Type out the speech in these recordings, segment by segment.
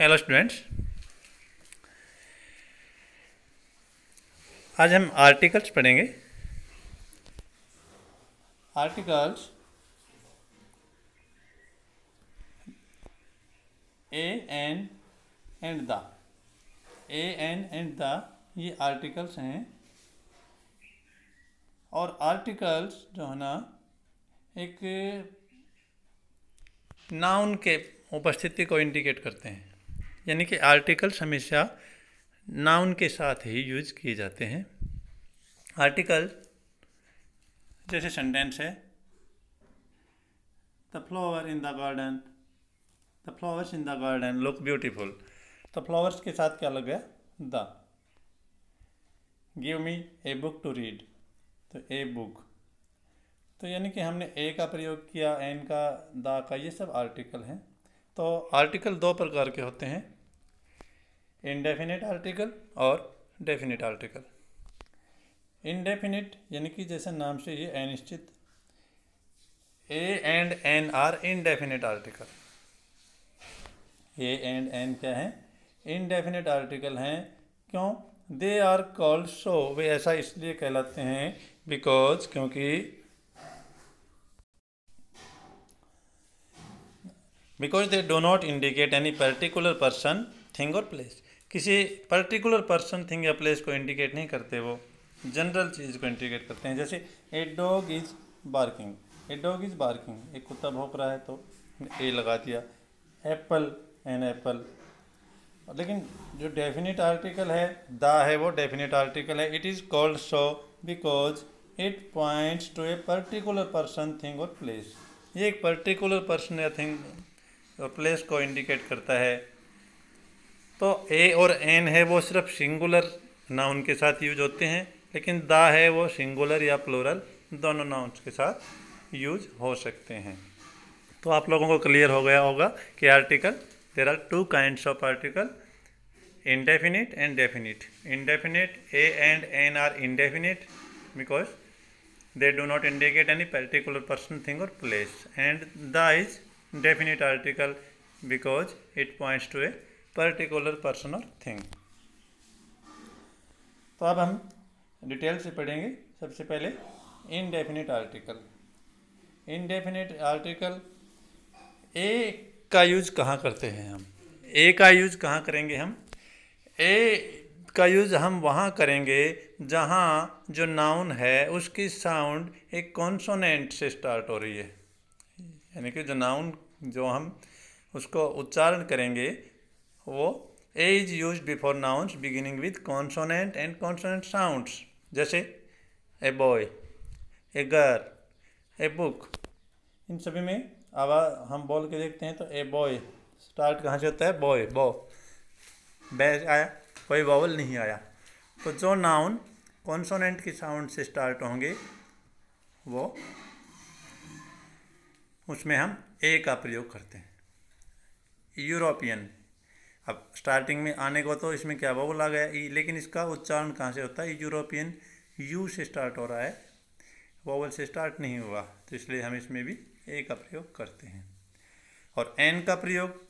hello students आज हम articles पढ़ेंगे articles a an and the a an and the ये आर्टिकल्स हैं और आर्टिकल्स जो है ना एक नाउन के उपस्थिति को इंडिकेट करते हैं यानी कि आर्टिकल्स हमेशा नाउन के साथ ही यूज किए जाते हैं आर्टिकल जैसे सेंटेंस है the flower in the garden the flowers in the garden look beautiful तो फ्लावर्स के साथ क्या लग गया the give me a book to read तो ए बुक तो यानी कि हमने ए का प्रयोग किया एन का द का ये सब आर्टिकल हैं तो आर्टिकल दो प्रकार के होते हैं इनडेफिनेट आर्टिकल और डेफिनेट आर्टिकल इनडेफिनेट यानी कि जैसे नाम से ये अनिश्चित a and an are indefinite article a and an क्या है इनडेफिनेट आर्टिकल हैं क्यों दे आर कॉल्ड सो वे ऐसा इसलिए कहलाते हैं बिकॉज क्योंकि because they do not indicate any particular person thing और प्लेस किसी पर्टिकुलर पर्सन थिंग या प्लेस को इंडिकेट नहीं करते वो जनरल चीज़ को इंडिकेट करते हैं जैसे a dog is barking a dog is barking एक कुत्ता भोंक रहा है तो ए लगा दिया एप्पल एन एप्पल लेकिन जो डेफिनेट आर्टिकल है द है वो डेफिनेट आर्टिकल है it is called so because it points to a particular person thing और प्लेस ये एक पर्टिकुलर पर्सन या थिंग प्लेस को इंडिकेट करता है तो ए और एन है वो सिर्फ सिंगुलर नाउन के साथ यूज होते हैं लेकिन द है वो सिंगुलर या प्लोरल दोनों नाउन के साथ यूज हो सकते हैं तो आप लोगों को क्लियर हो गया होगा कि article there are two kind of article indefinite and definite indefinite a and an are indefinite because they do not indicate any particular person thing और place and the is definite article because it points to a particular person और thing तो अब हम detail से पढ़ेंगे सबसे पहले indefinite article indefinite article a का यूज कहाँ करते हैं हम ए का यूज कहाँ करेंगे हम ए का यूज हम वहाँ करेंगे जहाँ जो नाउन है उसकी साउंड एक कॉन्सोनेंट से स्टार्ट हो रही है यानी कि जो नाउन जो हम उसको उच्चारण करेंगे वो a is use before nouns beginning with consonant and consonant sounds जैसे ए बॉय ए गर ए बुक इन सभी में आवाज़ हम बोल के देखते हैं तो ए बॉय स्टार्ट कहाँ से होता है बॉय बो बैज आया कोई बावल नहीं आया तो जो नाउन कॉन्सोनेंट की साउंड से स्टार्ट होंगे वो उसमें हम ए का प्रयोग करते हैं यूरोपियन अब स्टार्टिंग में आने को तो इसमें क्या बाबुल आ गया ई लेकिन इसका उच्चारण कहाँ से होता है यूरोपियन यू से स्टार्ट हो रहा है वोवल से स्टार्ट नहीं हुआ तो इसलिए हम इसमें भी ए का प्रयोग करते हैं और एन का प्रयोग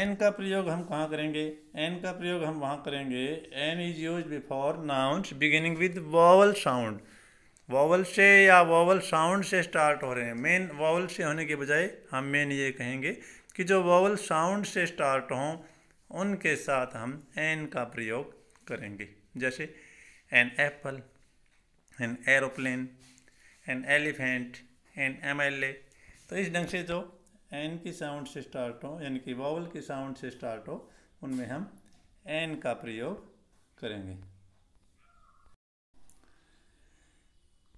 एन का प्रयोग हम कहाँ करेंगे एन का प्रयोग हम वहाँ करेंगे an is use before nouns beginning with vowel sound vowel से या वॉवल साउंड से स्टार्ट हो रहे हैं मेन वॉवल से होने के बजाय हम मेन ये कहेंगे कि जो वॉवल साउंड से स्टार्ट हों उनके साथ हम एन का प्रयोग करेंगे जैसे an apple an aeroplane an elephant an M L A तो इस ढंग से जो एन की साउंड से स्टार्ट हो यानी कि वॉवल की साउंड से स्टार्ट हो उनमें हम एन का प्रयोग करेंगे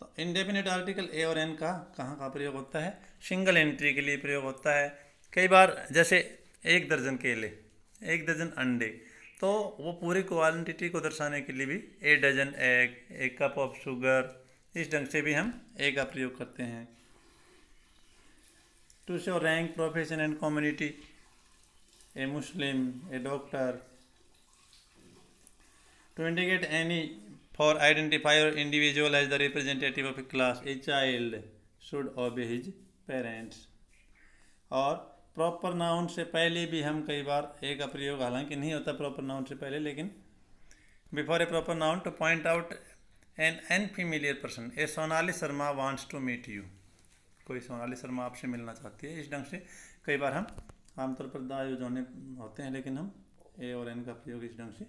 तो इनडेफिनेट आर्टिकल ए और एन का कहाँ का प्रयोग होता है सिंगल एंट्री के लिए प्रयोग होता है कई बार जैसे एक दर्जन केले एक दर्जन अंडे तो वो पूरी क्वालिटी को दर्शाने के लिए भी ए डजन एग एक कप ऑफ शुगर इस ढंग से भी हम ए का प्रयोग करते हैं to show rank profession and community a Muslim a doctor to indicate any for identifier individual as the representative of a class a child should obey his parents और प्रॉपर नाउन से पहले भी हम कई बार ए का प्रयोग हालांकि नहीं होता प्रॉपर नाउन से पहले लेकिन before a proper noun to point out an an familiar person a Sonali Sharma wants to meet you कोई सोनाली शर्मा आपसे मिलना चाहती है इस ढंग से कई बार हम आमतौर पर दायोजोने होते हैं लेकिन हम ए और एन का प्रयोग इस ढंग से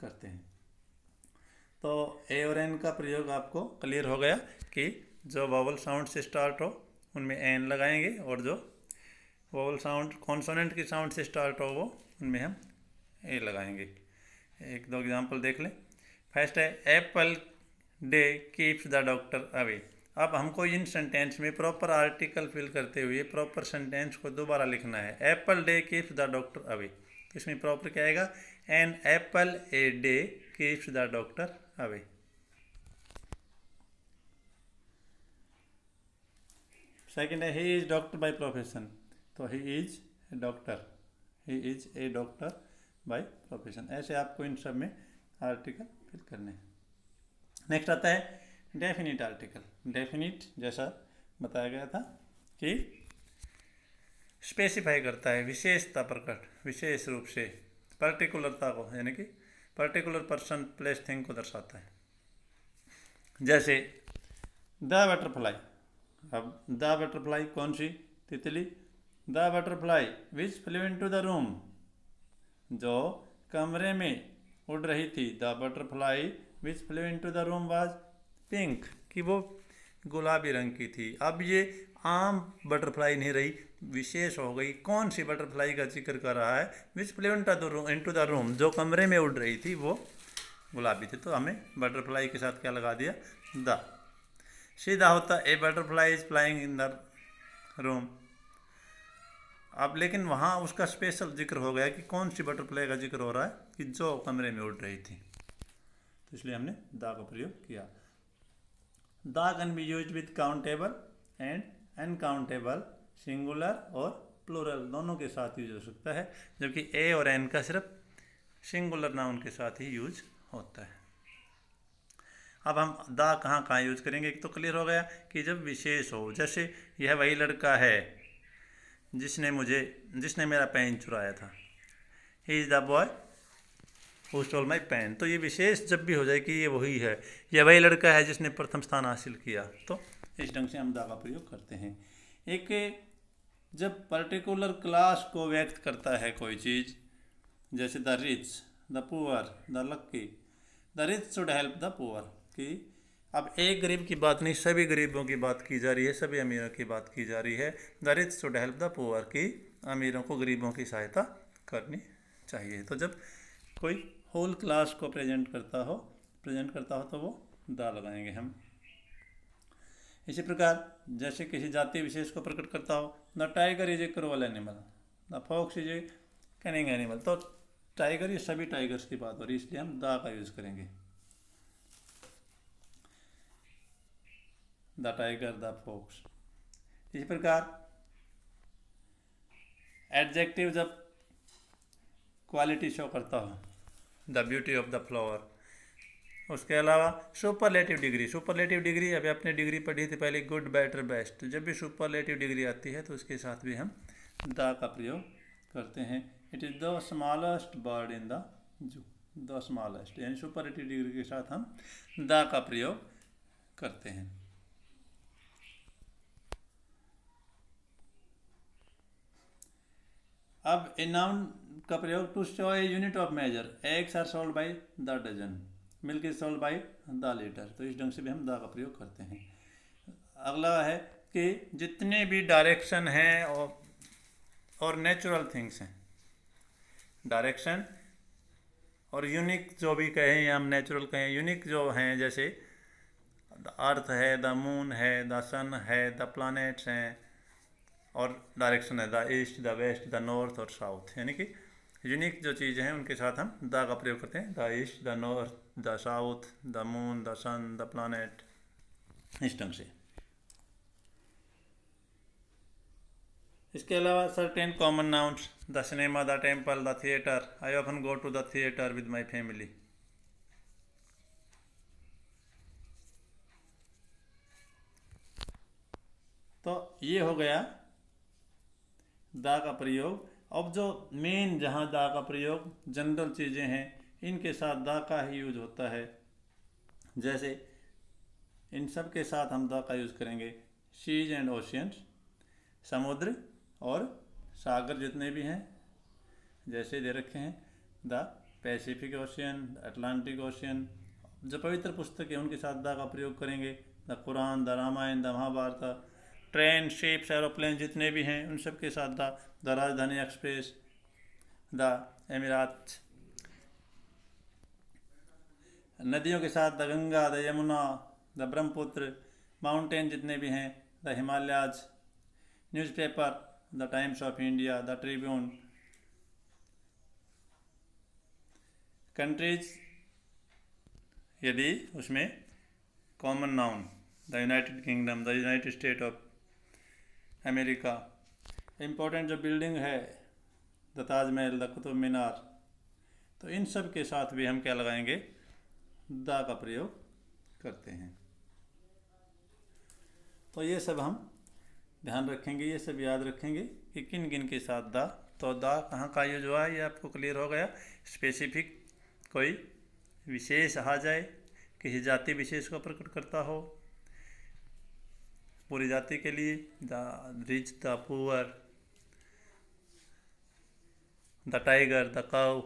करते हैं तो ए और एन का प्रयोग आपको क्लियर हो गया कि जो वॉवल साउंड से स्टार्ट हो उनमें एन लगाएंगे और जो वॉवल साउंड कॉन्सोनेंट की साउंड से स्टार्ट हो वो उनमें हम ए लगाएंगे एक दो एग्जांपल देख लें फर्स्ट है apple day keeps the doctor away अब हमको इन सेंटेंस में प्रॉपर आर्टिकल फिल करते हुए प्रॉपर सेंटेंस को दोबारा लिखना है apple day keeps the doctor away इसमें प्रॉपर क्या आएगा an apple a day keeps doctor away second है he is doctor by profession तो he is a doctor he is a doctor by profession ऐसे आपको इन सब में आर्टिकल फिल करने हैं नेक्स्ट आता है डेफिनिट आर्टिकल डेफिनिट जैसा बताया गया था कि स्पेसिफाई करता है विशेषता प्रकट विशेष रूप से पर्टिकुलरता को यानी कि पर्टिकुलर पर्सन प्लेस थिंग को दर्शाता है जैसे द बटरफ्लाई अब द बटरफ्लाई कौन सी तितली the butterfly which flew into the room जो कमरे में उड़ रही थी the butterfly which flew into the room was pink कि वो गुलाबी रंग की थी अब ये आम बटरफ्लाई नहीं रही विशेष हो गई कौन सी बटरफ्लाई का जिक्र कर रहा है which the room into the room जो कमरे में उड़ रही थी वो गुलाबी थी तो हमें बटरफ्लाई के साथ क्या लगा दिया द सीधा होता a butterfly is flying in the room अब लेकिन वहाँ उसका स्पेशल जिक्र हो गया कि कौन सी बटरफ्लाई का जिक्र हो रहा है कि जो कमरे में उड़ रही थी तो इसलिए हमने दा का प्रयोग किया the can be use with countable and uncountable singular और प्लूरल दोनों के साथ यूज हो सकता है जबकि ए और एन का सिर्फ सिंगुलर नाउन के साथ ही यूज होता है अब हम दा कहाँ कहाँ यूज करेंगे एक तो क्लियर हो गया कि जब विशेष हो जैसे यह वही लड़का है जिसने मुझे जिसने मेरा पेन चुराया था he is the boy who stole my pen तो ये विशेष जब भी हो जाए कि ये वही है यह वही लड़का है जिसने प्रथम स्थान हासिल किया तो इस ढंग से हम दा का प्रयोग करते हैं एक जब पर्टिकुलर क्लास को व्यक्त करता है कोई चीज़ जैसे the rich the poor the lucky the rich should help the poor कि अब एक गरीब की बात नहीं सभी गरीबों की बात की जा रही है सभी अमीरों की बात की जा रही है the rich should help the poor कि अमीरों को गरीबों की सहायता करनी चाहिए तो जब कोई होल क्लास को प्रेजेंट करता हो प्रेजेंट करता हो तो वो दा लगाएंगे हम इसी प्रकार जैसे किसी जाति विशेष को प्रकट करता हो न tiger is a cruel animal the fox is a cunning animal तो टाइगर ये सभी टाइगर्स की बात हो रही है इसलिए हम द का यूज़ करेंगे द टाइगर द फॉक्स इसी प्रकार एडजेक्टिव जब क्वालिटी शो करता हो the beauty of the flower उसके अलावा सुपरलेटिव डिग्री सुपरलेटिव डिग्री अभी आपने डिग्री पढ़ी थी पहले गुड बेटर बेस्ट जब भी सुपरलेटिव डिग्री आती है तो उसके साथ भी हम द का प्रयोग करते हैं it is the smallest bird in the zoo the smallest यानी सुपरलेटिव डिग्री के साथ हम द का प्रयोग करते हैं अब ए का प्रयोग to show a unit of measure eggs are sold by the dozen milk is sold by the litre तो इस ढंग से भी हम द का प्रयोग करते हैं अगला है कि जितने भी डायरेक्शन हैं और और नेचुरल थिंग्स हैं डायरेक्शन और यूनिक जो भी कहें या हम नेचुरल कहें यूनिक जो हैं जैसे द अर्थ है द मून है द सन है द प्लानट्स हैं और डायरेक्शन है the east the west the north और साउथ यानी कि यूनिक जो चीज़ें हैं उनके साथ हम द का प्रयोग करते हैं the east the north the south the moon the sun the planet इस ढंग से इसके अलावा certain common nouns the cinema the temple the theatre I often go to the theatre with my family तो ये हो गया दा का प्रयोग अब जो मेन जहाँ दा का प्रयोग जनरल चीज़ें हैं इनके साथ दा का ही यूज होता है जैसे इन सब के साथ हम दा का यूज़ करेंगे सीज एंड ओशियंस समुद्र और सागर जितने भी हैं जैसे दे रखे हैं the Pacific Ocean Atlantic Ocean जो पवित्र पुस्तक है उनके साथ दा का प्रयोग करेंगे the Quran the Ramayan the Mahabharat train ships aeroplane जितने भी हैं उन सब के साथ the the Rajdhani Express the Emirates नदियों के साथ the Ganga the Yamuna the Brahmaputra mountain जितने भी हैं the Himalayas newspaper the Times of India the Tribune countries यदि उसमें common noun the United Kingdom the United State of America important जो बिल्डिंग है द ताजमहल द कुतुब मीनार तो इन सब के साथ भी हम क्या लगाएंगे द का प्रयोग करते हैं तो ये सब हम ध्यान रखेंगे ये सब याद रखेंगे कि किन किन के साथ दा तो दा कहाँ का यूज हुआ ये आपको क्लियर हो गया स्पेसिफिक कोई विशेष आ जाए किसी जाति विशेष को प्रकट करता हो पूरी जाति के लिए the rich the poor the tiger the cow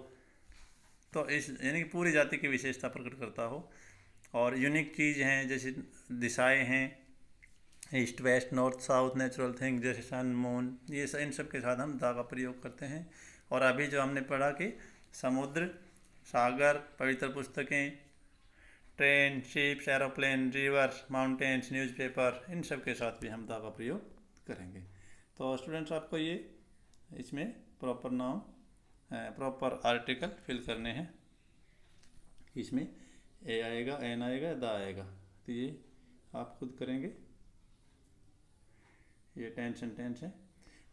तो इस यानी कि पूरी जाति की विशेषता प्रकट करता हो और यूनिक चीज़ हैं जैसे दिशाएं हैं east west north south natural thing जैसे सन मून ये सब इन सब के साथ हम दा का प्रयोग करते हैं और अभी जो हमने पढ़ा कि समुद्र सागर पवित्र पुस्तकें train ships aeroplane rivers mountains newspaper इन सब के साथ भी हम दा का प्रयोग करेंगे तो स्टूडेंट्स आपको ये इसमें प्रॉपर नाम प्रॉपर आर्टिकल फिल करने हैं इसमें ए आएगा एन आएगा द आएगा तो ये आप खुद करेंगे ये टेंशन टेंशन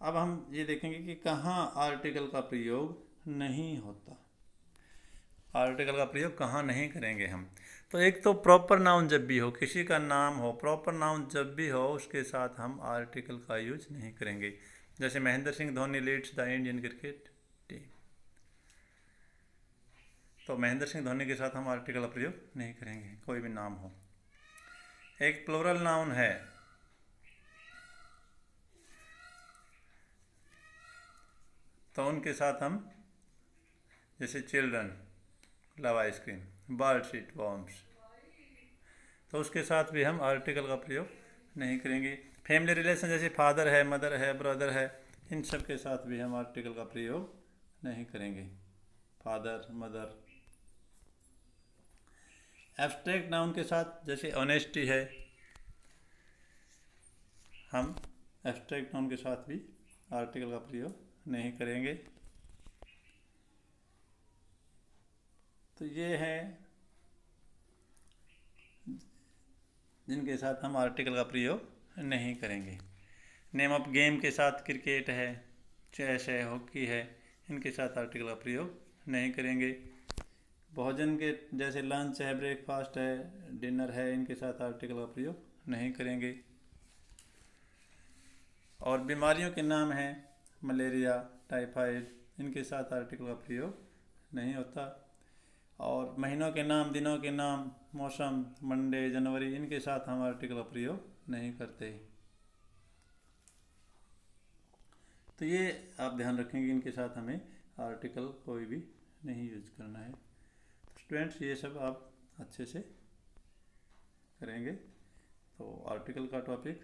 अब हम ये देखेंगे कि कहाँ आर्टिकल का प्रयोग नहीं होता आर्टिकल का प्रयोग कहाँ नहीं करेंगे हम तो एक तो प्रॉपर नाउन जब भी हो किसी का नाम हो प्रॉपर नाउन जब भी हो उसके साथ हम आर्टिकल का यूज नहीं करेंगे जैसे Mahendra Singh Dhoni leads the Indian cricket तो महेंद्र सिंह धोनी के साथ हम आर्टिकल का प्रयोग नहीं करेंगे कोई भी नाम हो एक प्लोरल नाउन है तो उनके साथ हम जैसे children love ice cream birds eat worms तो उसके साथ भी हम आर्टिकल का प्रयोग नहीं करेंगे फैमिली रिलेशन जैसे फादर है मदर है ब्रदर है इन सब के साथ भी हम आर्टिकल का प्रयोग नहीं करेंगे फादर मदर एब्स्ट्रैक्ट नाउन के साथ जैसे ऑनेस्टी है हम एब्स्ट्रैक्ट नाउन के साथ भी आर्टिकल का प्रयोग नहीं करेंगे तो ये है जिनके साथ हम आर्टिकल का प्रयोग नहीं करेंगे नेम ऑफ गेम के साथ क्रिकेट है चेस है हॉकी है इनके साथ आर्टिकल का प्रयोग नहीं करेंगे भोजन के जैसे लंच है ब्रेकफास्ट है डिनर है इनके साथ आर्टिकल का प्रयोग नहीं करेंगे और बीमारियों के नाम हैं मलेरिया टाइफाइड इनके साथ आर्टिकल का प्रयोग नहीं होता और महीनों के नाम दिनों के नाम मौसम मंडे जनवरी इनके साथ हम आर्टिकल का प्रयोग नहीं करते तो ये आप ध्यान रखेंगे इनके साथ हमें आर्टिकल कोई भी नहीं यूज करना है स्टूडेंट्स ये सब आप अच्छे से करेंगे तो आर्टिकल का टॉपिक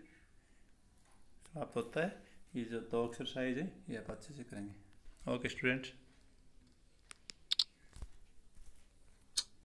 आप होता है ये जो दो एक्सरसाइज है ये आप अच्छे से करेंगे ओके स्टूडेंट्स